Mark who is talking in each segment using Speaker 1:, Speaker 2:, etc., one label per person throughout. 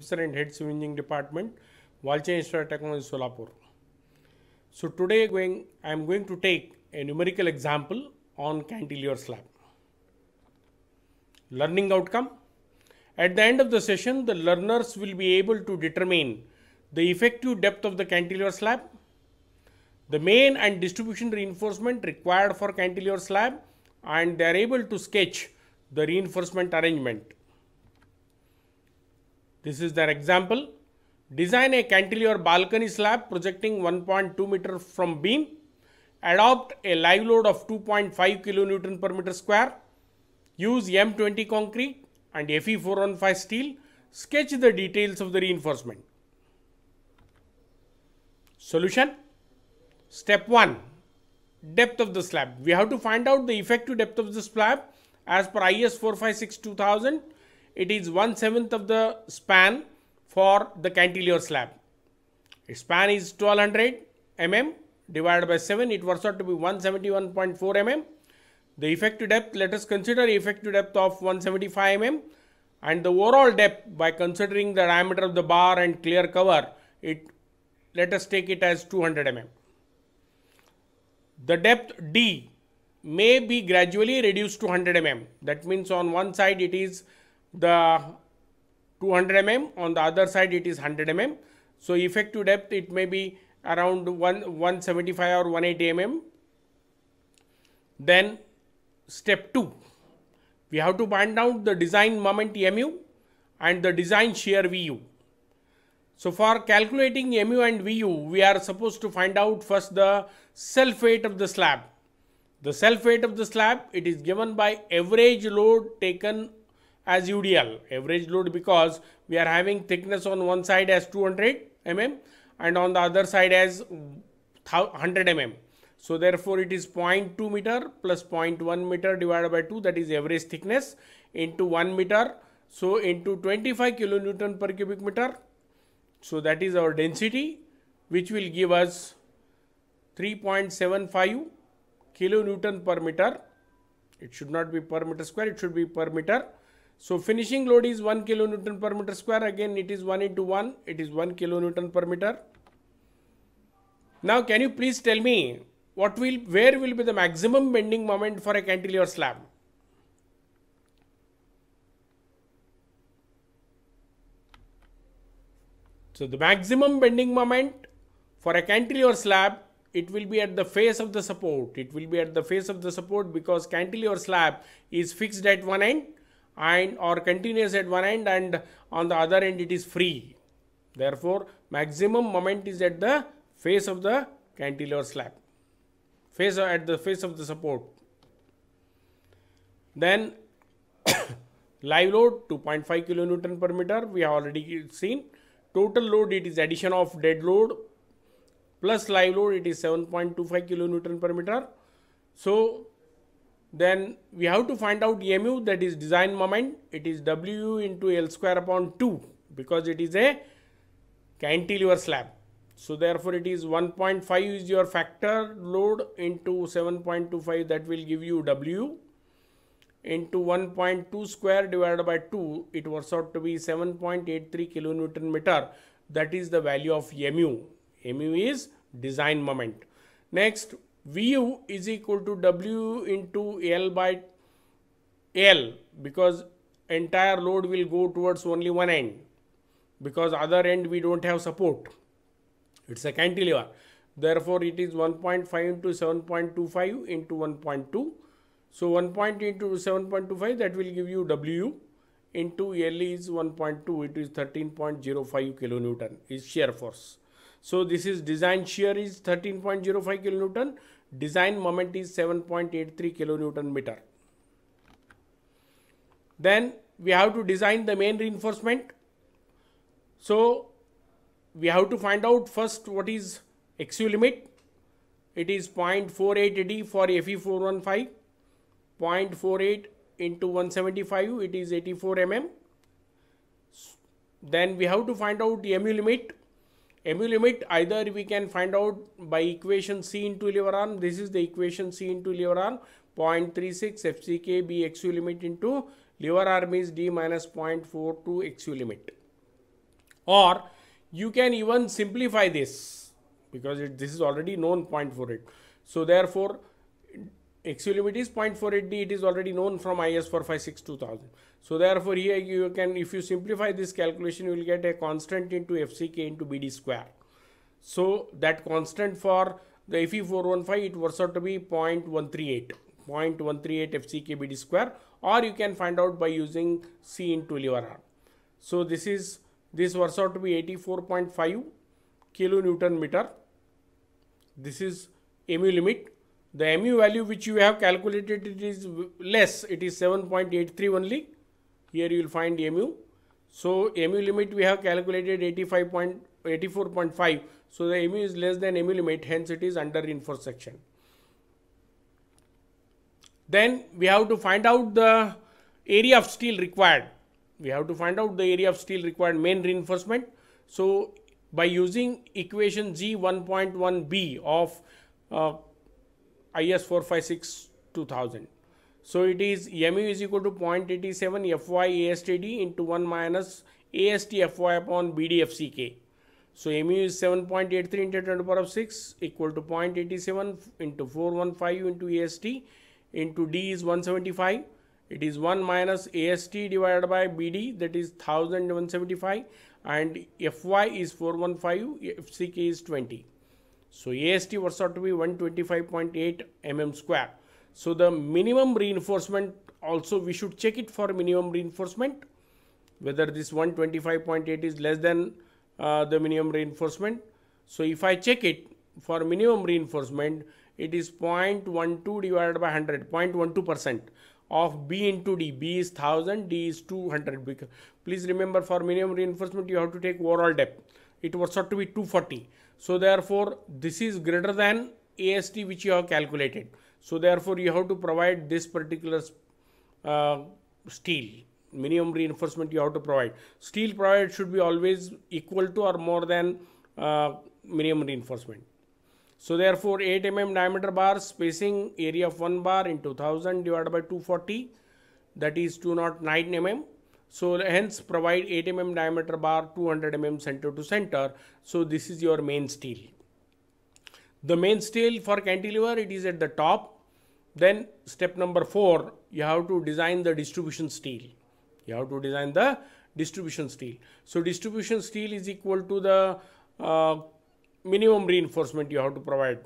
Speaker 1: Professor and head civil engineering department, Walcha Institute of Technology, Solapur. So today going, I am going to take a numerical example on cantilever slab. Learning outcome. At the end of the session, the learners will be able to determine the effective depth of the cantilever slab, the main and distribution reinforcement required for cantilever slab and they are able to sketch the reinforcement arrangement this is their example. Design a cantilever balcony slab projecting 1.2 meter from beam. Adopt a live load of 2.5 kilonewton per meter square. Use M20 concrete and Fe415 steel. Sketch the details of the reinforcement. Solution. Step 1. Depth of the slab. We have to find out the effective depth of the slab as per IS 456 2000 it is one seventh of the span for the cantilever slab. Its span is 1200 mm divided by 7. It works out to be 171.4 mm. The effective depth, let us consider effective depth of 175 mm and the overall depth by considering the diameter of the bar and clear cover, it let us take it as 200 mm. The depth D may be gradually reduced to 100 mm. That means on one side it is the 200 mm on the other side it is 100 mm so effective depth it may be around 1 175 or 180 mm then step 2 we have to find out the design moment mu and the design shear vu so for calculating mu and vu we are supposed to find out first the self weight of the slab the self weight of the slab it is given by average load taken as UDL, average load because we are having thickness on one side as 200 mm and on the other side as 100 mm. So therefore it is 0.2 meter plus 0.1 meter divided by 2 that is average thickness into 1 meter. So into 25 kilonewton per cubic meter. So that is our density which will give us 3.75 kilonewton per meter. It should not be per meter square, it should be per meter so finishing load is 1 kilonewton per meter square. Again, it is 1 into 1. It is 1 kilonewton per meter. Now, can you please tell me what will, where will be the maximum bending moment for a cantilever slab? So the maximum bending moment for a cantilever slab, it will be at the face of the support. It will be at the face of the support because cantilever slab is fixed at one end and or continuous at one end and on the other end it is free. Therefore, maximum moment is at the face of the cantilever slab, face at the face of the support. Then live load 2.5 kilonewton per meter we have already seen. Total load it is addition of dead load plus live load it is 7.25 kilonewton per meter. So then we have to find out mu that is design moment it is w into l square upon 2 because it is a cantilever slab so therefore it is 1.5 is your factor load into 7.25 that will give you w into 1.2 square divided by 2 it works out to be 7.83 kilonewton meter that is the value of mu mu is design moment next Vu is equal to W into L by L because entire load will go towards only one end because other end we don't have support. It's a cantilever. Therefore, it is 1.5 into 7.25 into 1.2. So, 1 into 7.25 that will give you W into L is 1.2. It is 13.05 kilonewton is shear force. So, this is design shear is 13.05 kilonewton Design moment is 7.83 kilonewton meter. Then we have to design the main reinforcement. So we have to find out first what is XU limit. It is 0.48D for Fe415, 0.48 into 175, it is 84 mm. Then we have to find out the MU limit mu limit either we can find out by equation C into lever arm. This is the equation C into lever arm 0.36 FCK B XU limit into liver arm is D minus 0.42 XU limit. Or you can even simplify this because it, this is already known point for it. So therefore Xulibit is 0.48D, it is already known from IS 456-2000. So therefore here you can, if you simplify this calculation, you will get a constant into FCK into BD square. So that constant for the FE415, it works out to be 0.138, 0.138 FCK BD square or you can find out by using C into liver arm. So this is, this works out to be 84.5 kilonewton meter. This is mu limit the mu value which you have calculated it is less, it is 7.83 only. Here you will find mu. So mu limit we have calculated 85.84.5. So the mu is less than mu limit, hence it is under reinforced section. Then we have to find out the area of steel required. We have to find out the area of steel required main reinforcement. So by using equation G1.1b of uh, IS 456 2000. So it is MU is equal to 0.87 FY ASTD into 1 minus AST FY upon BDFCK. So MU is 7.83 into 10 to the power of 6 equal to 0.87 into 415 into AST into D is 175. It is 1 minus AST divided by BD that is 1175 and FY is 415, FCK is 20. So AST works out to be 125.8 mm square. So the minimum reinforcement also we should check it for minimum reinforcement whether this 125.8 is less than uh, the minimum reinforcement. So if I check it for minimum reinforcement it is 0.12 divided by 100 0.12 percent of B into D. B is 1000, D is 200. Please remember for minimum reinforcement you have to take overall depth it works out to be 240 so therefore this is greater than ast which you have calculated so therefore you have to provide this particular uh, steel minimum reinforcement you have to provide steel provided should be always equal to or more than uh, minimum reinforcement so therefore 8 mm diameter bar spacing area of 1 bar into 1000 divided by 240 that is 209 mm so hence provide 8 mm diameter bar, 200 mm center to center. So this is your main steel. The main steel for cantilever, it is at the top. Then step number four, you have to design the distribution steel. You have to design the distribution steel. So distribution steel is equal to the uh, minimum reinforcement you have to provide.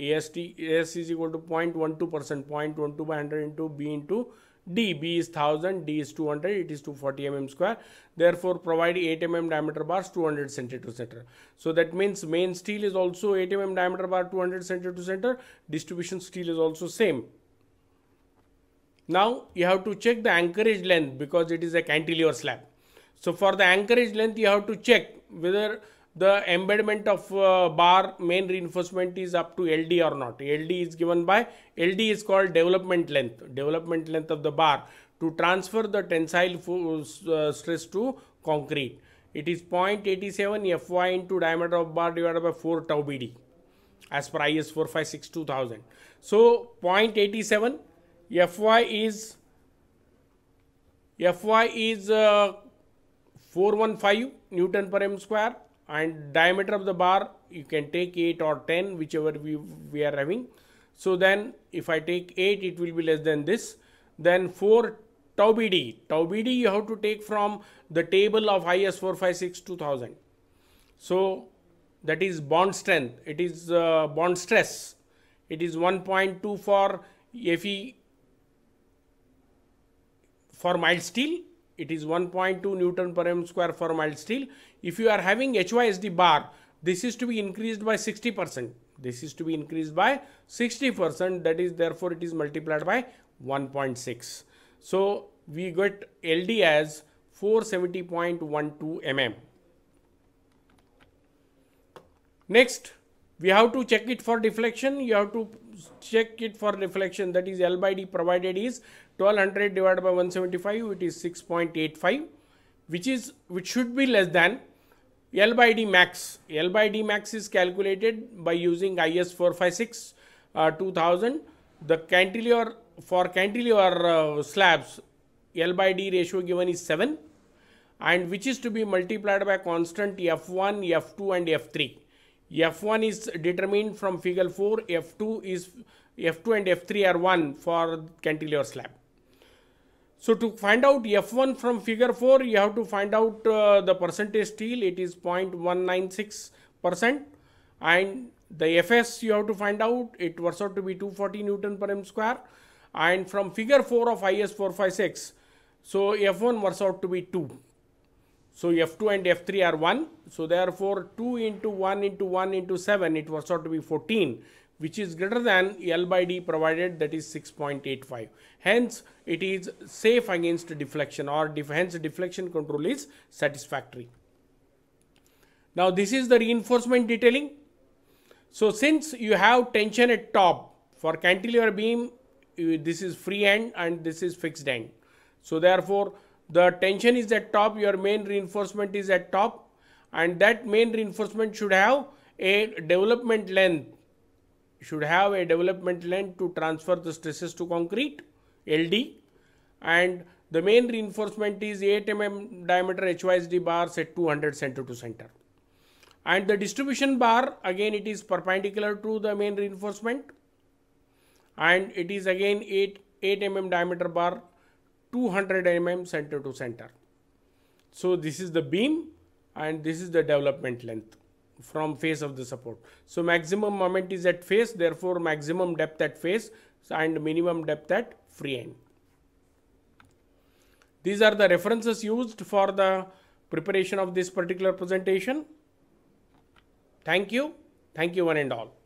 Speaker 1: AST, AS is equal to 0.12%, 0.12 by 100 into B into D. B is 1000, D is 200, it is 240 mm square. Therefore, provide 8 mm diameter bars 200 center to center. So that means main steel is also 8 mm diameter bar 200 center to center. Distribution steel is also same. Now you have to check the anchorage length because it is a cantilever slab. So for the anchorage length you have to check whether the embedment of uh, bar main reinforcement is up to LD or not. LD is given by, LD is called development length, development length of the bar to transfer the tensile uh, stress to concrete. It is 0.87 Fy into diameter of bar divided by 4 tau BD as per IS 456 2000. So 0.87 Fy is Fy is uh, 415 Newton per m square and diameter of the bar you can take 8 or 10 whichever we, we are having so then if I take 8 it will be less than this then 4 tau BD tau BD you have to take from the table of IS 456 2000 so that is bond strength it is uh, bond stress it is 1.2 for Fe for mild steel it is 1.2 newton per m square for mild steel if you are having hy as the bar this is to be increased by 60 percent this is to be increased by 60 percent that is therefore it is multiplied by 1.6 so we get ld as 470.12 mm next we have to check it for deflection you have to check it for reflection that is L by D provided is 1200 divided by 175 it is 6.85 which is which should be less than L by D max. L by D max is calculated by using IS 456 uh, 2000 the cantilever for cantilever uh, slabs L by D ratio given is 7 and which is to be multiplied by constant F1, F2 and F3. F1 is determined from figure 4, F2 is F2 and F3 are 1 for cantilever slab. So to find out F1 from figure 4, you have to find out uh, the percentage steel, it is 0.196% and the Fs you have to find out, it works out to be 240 Newton per m square and from figure 4 of IS 456, so F1 works out to be 2. So F2 and F3 are 1. So therefore 2 into 1 into 1 into 7 it works out to be 14 which is greater than L by D provided that is 6.85. Hence it is safe against deflection or def hence deflection control is satisfactory. Now this is the reinforcement detailing. So since you have tension at top for cantilever beam this is free end and this is fixed end. So therefore the tension is at top your main reinforcement is at top and that main reinforcement should have a development length should have a development length to transfer the stresses to concrete LD and the main reinforcement is 8 mm diameter HYSD bars at 200 center to center and the distribution bar again it is perpendicular to the main reinforcement and it is again 8 8 mm diameter bar 200 mm center to center. So, this is the beam and this is the development length from face of the support. So, maximum moment is at face therefore, maximum depth at face and minimum depth at free end. These are the references used for the preparation of this particular presentation. Thank you. Thank you one and all.